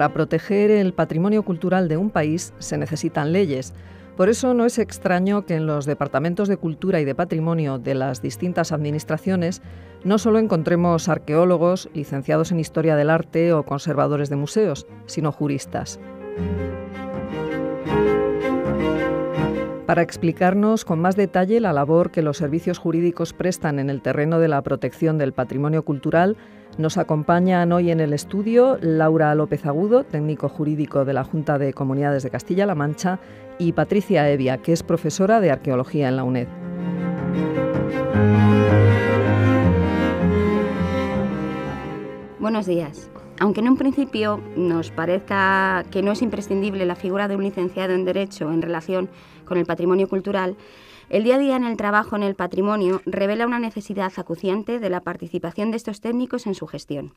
Para proteger el patrimonio cultural de un país se necesitan leyes. Por eso no es extraño que en los departamentos de cultura y de patrimonio de las distintas administraciones no solo encontremos arqueólogos, licenciados en historia del arte o conservadores de museos, sino juristas para explicarnos con más detalle la labor que los servicios jurídicos prestan en el terreno de la protección del patrimonio cultural, nos acompañan hoy en el estudio Laura López Agudo, técnico jurídico de la Junta de Comunidades de Castilla-La Mancha, y Patricia Evia, que es profesora de arqueología en la UNED. Buenos días. Aunque en un principio nos parezca que no es imprescindible la figura de un licenciado en Derecho en relación con el patrimonio cultural, el día a día en el trabajo en el patrimonio revela una necesidad acuciante de la participación de estos técnicos en su gestión.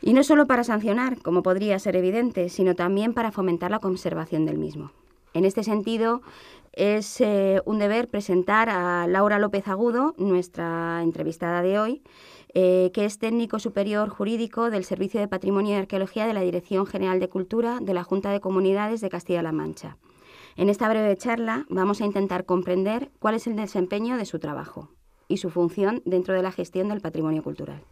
Y no solo para sancionar, como podría ser evidente, sino también para fomentar la conservación del mismo. En este sentido, es eh, un deber presentar a Laura López Agudo, nuestra entrevistada de hoy, eh, que es técnico superior jurídico del Servicio de Patrimonio y Arqueología de la Dirección General de Cultura de la Junta de Comunidades de Castilla-La Mancha. En esta breve charla vamos a intentar comprender cuál es el desempeño de su trabajo y su función dentro de la gestión del patrimonio cultural.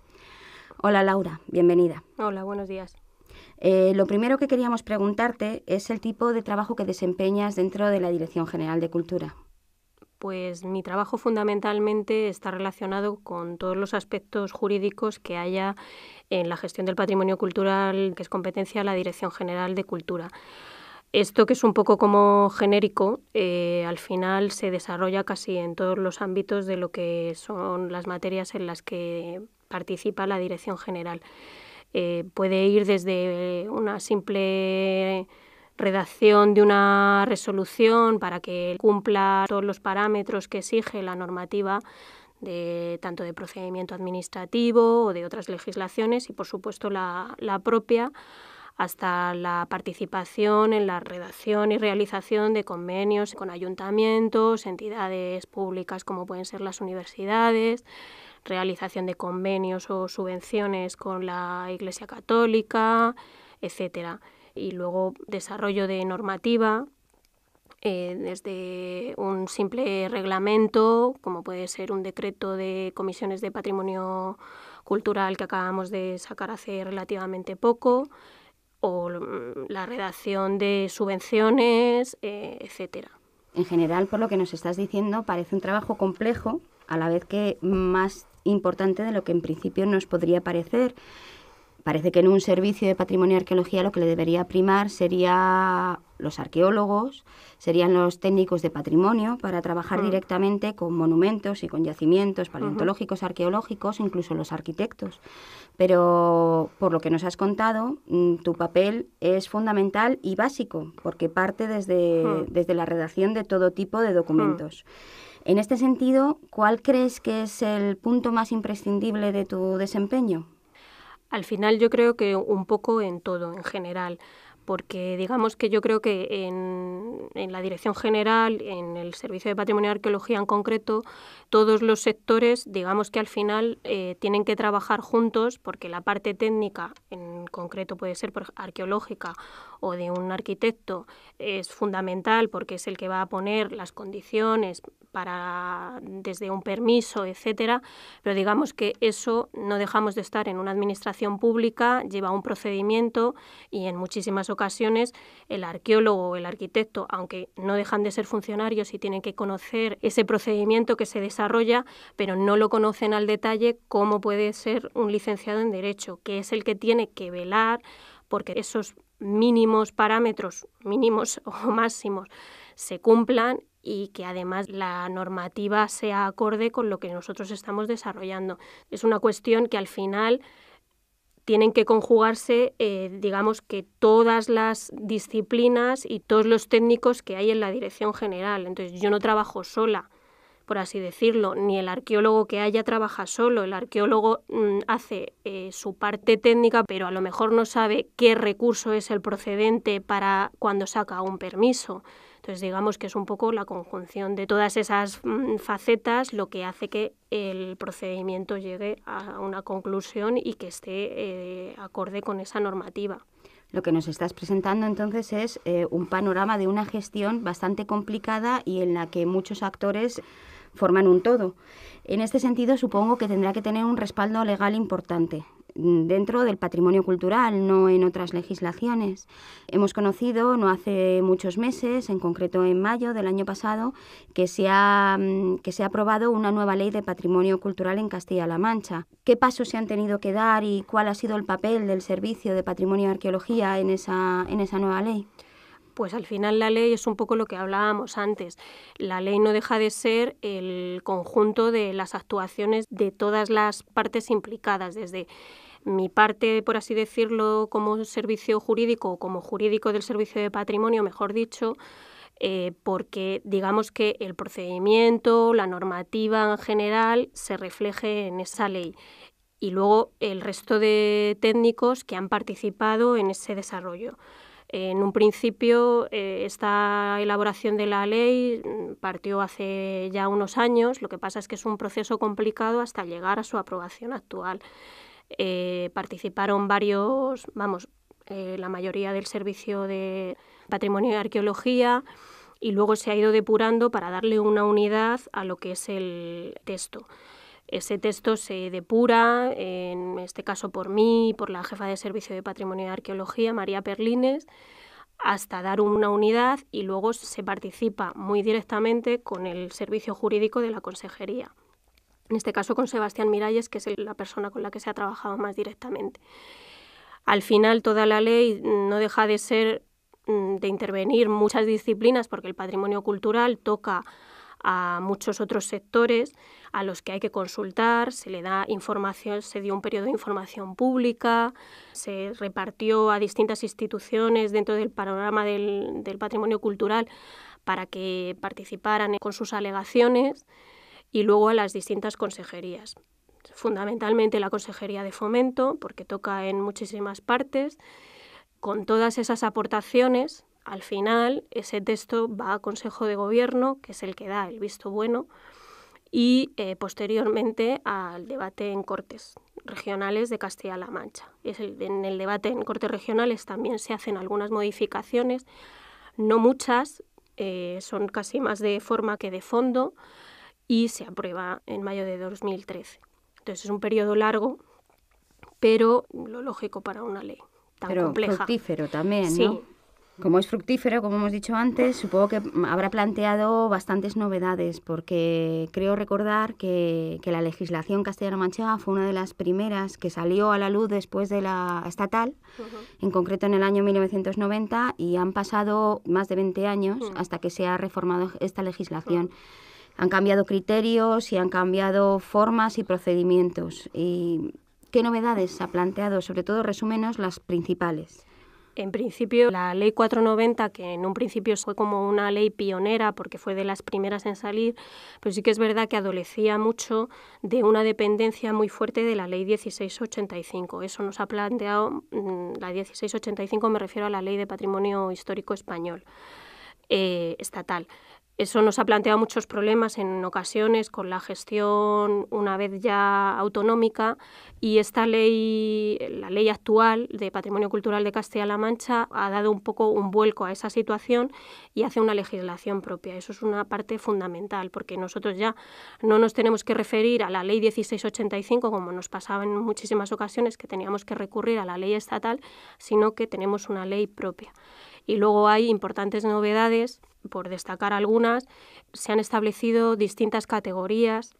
Hola Laura, bienvenida. Hola, buenos días. Eh, lo primero que queríamos preguntarte es el tipo de trabajo que desempeñas dentro de la Dirección General de Cultura. Pues mi trabajo fundamentalmente está relacionado con todos los aspectos jurídicos que haya en la gestión del patrimonio cultural, que es competencia de la Dirección General de Cultura. Esto que es un poco como genérico, eh, al final se desarrolla casi en todos los ámbitos de lo que son las materias en las que participa la Dirección General. Eh, puede ir desde eh, una simple redacción de una resolución para que cumpla todos los parámetros que exige la normativa de tanto de procedimiento administrativo o de otras legislaciones y por supuesto la propia hasta la participación en la redacción y realización de convenios con ayuntamientos, entidades públicas como pueden ser las universidades, realización de convenios o subvenciones con la Iglesia Católica, etcétera. Y luego desarrollo de normativa eh, desde un simple reglamento, como puede ser un decreto de comisiones de patrimonio cultural que acabamos de sacar hace relativamente poco, o mm, la redacción de subvenciones, eh, etcétera en general, por lo que nos estás diciendo, parece un trabajo complejo, a la vez que más importante de lo que en principio nos podría parecer. Parece que en un servicio de patrimonio y arqueología lo que le debería primar sería los arqueólogos, serían los técnicos de patrimonio para trabajar mm. directamente con monumentos y con yacimientos paleontológicos, arqueológicos, incluso los arquitectos. Pero por lo que nos has contado, mm, tu papel es fundamental y básico, porque parte desde, desde la redacción de todo tipo de documentos. En este sentido, ¿cuál crees que es el punto más imprescindible de tu desempeño? Al final yo creo que un poco en todo, en general porque digamos que yo creo que en, la Dirección General, en el Servicio de Patrimonio y Arqueología en concreto, todos los sectores, digamos que al final eh, tienen que trabajar juntos porque la parte técnica, en concreto puede ser arqueológica o de un arquitecto, es fundamental porque es el que va a poner las condiciones para desde un permiso, etcétera, pero digamos que eso no dejamos de estar en una administración pública, lleva un procedimiento y en muchísimas ocasiones ocasiones el arqueólogo o el arquitecto, aunque no dejan de ser funcionarios y tienen que conocer ese procedimiento que se desarrolla, pero no lo conocen al detalle cómo puede ser un licenciado en Derecho, que es el que tiene que velar porque esos mínimos parámetros, mínimos o máximos, se cumplan y que además la normativa sea acorde con lo que nosotros estamos desarrollando. Es una cuestión que al final tienen que conjugarse, eh, digamos que todas las disciplinas y todos los técnicos que hay en la dirección general. Entonces, yo no trabajo sola, por así decirlo, ni el arqueólogo que haya trabaja solo. El arqueólogo mm, hace eh, su parte técnica, pero a lo mejor no sabe qué recurso es el procedente para cuando saca un permiso. Entonces digamos que es un poco la conjunción de todas esas mm, facetas lo que hace que el procedimiento llegue a una conclusión y que esté eh, acorde con esa normativa. Lo que nos estás presentando entonces es eh, un panorama de una gestión bastante complicada y en la que muchos actores forman un todo. En este sentido, supongo que tendrá que tener un respaldo legal importante. Mm, dentro del patrimonio cultural, no en otras legislaciones. Hemos conocido no hace muchos meses, en concreto en mayo del año pasado, que se ha, mm, que se ha aprobado una nueva ley de patrimonio cultural en Castilla-La Mancha. ¿Qué pasos se han tenido que dar y cuál ha sido el papel del Servicio de Patrimonio y Arqueología en esa, en esa nueva ley? pues al final la ley es un poco lo que hablábamos antes. La ley no deja de ser el conjunto de las actuaciones de todas las partes implicadas, desde mi parte, por así decirlo, como servicio jurídico o como jurídico del servicio de patrimonio, mejor dicho, eh, porque digamos que el procedimiento, la normativa en general se refleje en esa ley y luego el resto de técnicos que han participado en ese desarrollo. En un principio, eh, esta elaboración de la ley mm, partió hace ya unos años, lo que pasa es que es un proceso complicado hasta llegar a su aprobación actual. Eh, participaron varios, vamos, eh, la mayoría del servicio de patrimonio y arqueología, y luego se ha ido depurando para darle una unidad a lo que es el texto. Ese texto se depura, en este caso por mí, por la jefa de servicio de patrimonio y arqueología, María Perlines, hasta dar una unidad y luego se participa muy directamente con el servicio jurídico de la consejería. En este caso con Sebastián Miralles, que es la persona con la que se ha trabajado más directamente. Al final, toda la ley no deja de ser mm, de intervenir muchas disciplinas porque el patrimonio cultural toca a muchos otros sectores a los que hay que consultar, se le da información, se dio un periodo de información pública, se repartió a distintas instituciones dentro del panorama del, del patrimonio cultural para que participaran con sus alegaciones y luego a las distintas consejerías. Fundamentalmente la Consejería de Fomento, porque toca en muchísimas partes. Con todas esas aportaciones, al final ese texto va a Consejo de Gobierno, que es el que da el visto bueno, y eh, posteriormente al debate en Cortes regionales de Castilla-La Mancha. en el debate en Cortes regionales también se hacen algunas modificaciones, no muchas, eh, son casi más de forma que de fondo, y se aprueba en mayo de 2013. Entonces es un periodo largo, pero lo lógico para una ley tan pero compleja. fructífero también, sí. Como es fructífero, como hemos dicho antes, supongo que habrá planteado bastantes novedades, porque creo recordar que, que la legislación castellano-manchega fue una de las primeras que salió a la luz después de la estatal, en concreto en el año 1990, y han pasado más de 20 años hasta que se ha reformado esta legislación han cambiado criterios y han cambiado formas y procedimientos. ¿Y ¿Qué novedades ha planteado? Sobre todo, resúmenos las principales. En principio, la ley 490, que en un principio fue como una ley pionera porque fue de las primeras en salir, pero sí que es verdad que adolecía mucho de una dependencia muy fuerte de la ley 1685. Eso nos ha planteado, mm, la 1685 me refiero a la ley de patrimonio histórico español, eh, estatal eso nos ha planteado muchos problemas en ocasiones con la gestión una vez ya autonómica y esta ley, la ley actual de Patrimonio Cultural de Castilla-La Mancha, ha dado un poco un vuelco a esa situación y hace una legislación propia. Eso es una parte fundamental porque nosotros ya no nos tenemos que referir a la ley 1685 como nos pasaba en muchísimas ocasiones que teníamos que recurrir a la ley estatal, sino que tenemos una ley propia. Y luego hay importantes novedades por destacar algunas, se han establecido distintas categorías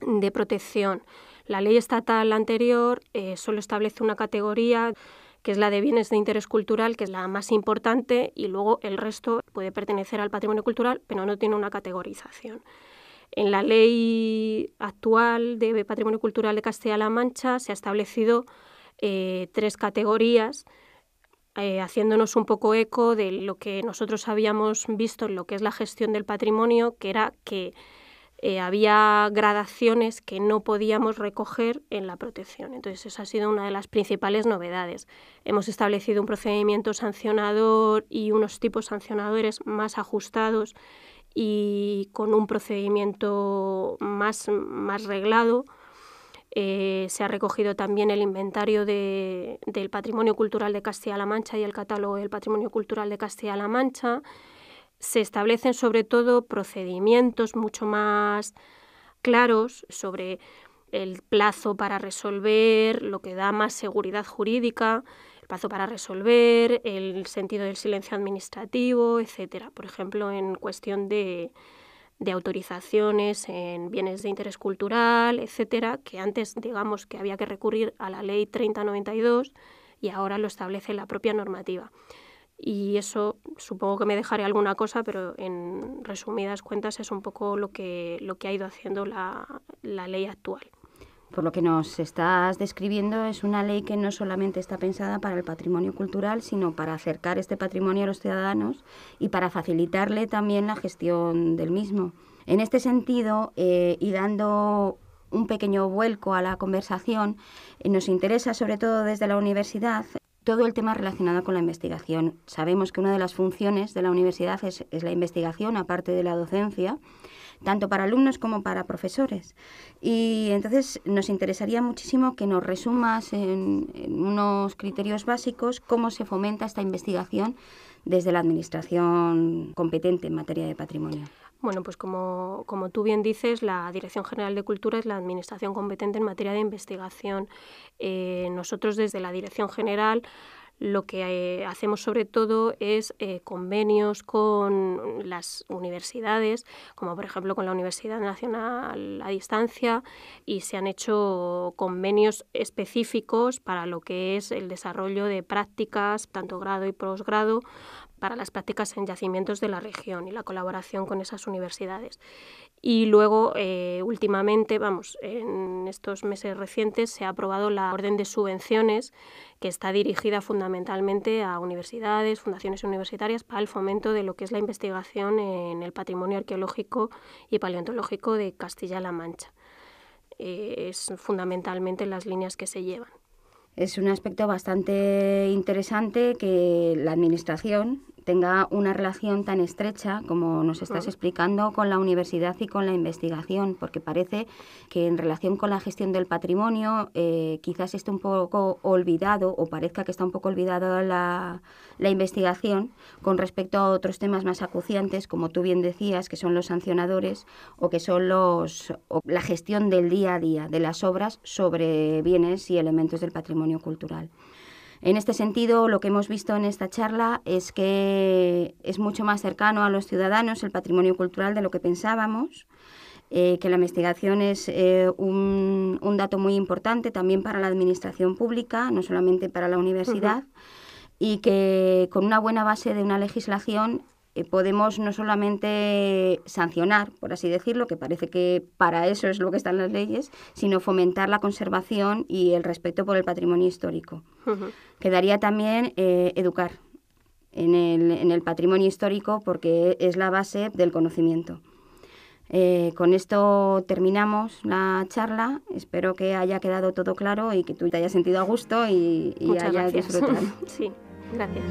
de protección. La ley estatal anterior eh, solo establece una categoría que es la de bienes de interés cultural, que es la más importante, y luego el resto puede pertenecer al patrimonio cultural, pero no tiene una categorización. En la ley actual de patrimonio cultural de Castilla-La Mancha se ha establecido eh, tres categorías eh, haciéndonos un poco eco de lo que nosotros habíamos visto en lo que es la gestión del patrimonio, que era que eh, había gradaciones que no podíamos recoger en la protección. Entonces, esa ha sido una de las principales novedades. Hemos establecido un procedimiento sancionador y unos tipos sancionadores más ajustados y con un procedimiento más reglado eh, se ha recogido también el inventario del patrimonio cultural de Castilla-La Mancha y el catálogo del patrimonio cultural de Castilla-La Mancha. Se establecen sobre todo procedimientos mucho más claros sobre el plazo para resolver, lo que da más seguridad jurídica, el plazo para resolver, el sentido del silencio administrativo, etcétera. Por ejemplo, en cuestión de, de autorizaciones en bienes de interés cultural, etcétera, que antes digamos que había que recurrir a la ley 3092 y ahora lo establece la propia normativa. Y eso supongo que me dejaré alguna cosa, pero en resumidas cuentas es un poco lo que, lo que ha ido haciendo la ley actual. Por lo que nos estás describiendo, es una ley que no solamente está pensada para el patrimonio cultural, sino para acercar este patrimonio a los ciudadanos y para facilitarle también la gestión del mismo. En este sentido, eh, y dando un pequeño vuelco a la conversación, eh, nos interesa sobre todo desde la universidad todo el tema relacionado con la investigación. Sabemos que una de las funciones de la universidad es, la investigación, aparte de la docencia, tanto para alumnos como para profesores. Y entonces nos interesaría muchísimo que nos resumas en unos criterios básicos cómo se fomenta esta investigación desde la administración competente en materia de patrimonio. Bueno, pues como, como, tú bien dices, la Dirección General de Cultura es la administración competente en materia de investigación. Eh, nosotros desde la Dirección General lo que eh, hacemos sobre todo es eh, convenios con las universidades, como por ejemplo con la Universidad Nacional a Distancia, y se han hecho convenios específicos para lo que es el desarrollo de prácticas, tanto grado y posgrado, para las prácticas en yacimientos de la región y la colaboración con esas universidades. Y luego, eh, últimamente, vamos, en estos meses recientes se ha aprobado la orden de subvenciones que está dirigida fundamentalmente a universidades, fundaciones universitarias para el fomento de lo que es la investigación en el patrimonio arqueológico y paleontológico de Castilla-La Mancha. Eh, es fundamentalmente las líneas que se llevan. Es un aspecto bastante interesante que la Administración tenga una relación tan estrecha como nos estás explicando con la universidad y con la investigación, porque parece que en relación con la gestión del patrimonio eh, quizás esté un poco olvidado o parezca que está un poco olvidada la, la, investigación con respecto a otros temas más acuciantes, como tú bien decías, que son los sancionadores o que son los, la gestión del día a día de las obras sobre bienes y elementos del patrimonio cultural. En este sentido, lo que hemos visto en esta charla es que es mucho más cercano a los ciudadanos el patrimonio cultural de lo que pensábamos. Eh, que la investigación es eh, un, dato muy importante también para la administración pública, no solamente para la universidad, y que con una buena base de una legislación eh, podemos no solamente sancionar, por así decirlo, que parece que para eso es lo que están las leyes, sino fomentar la conservación y el respeto por el patrimonio histórico. Quedaría también eh, educar en el, patrimonio histórico porque es la base del conocimiento. Eh, con esto terminamos la charla. Espero que haya quedado todo claro y que tú te hayas sentido a gusto y, y hayas disfrutado. sí, gracias.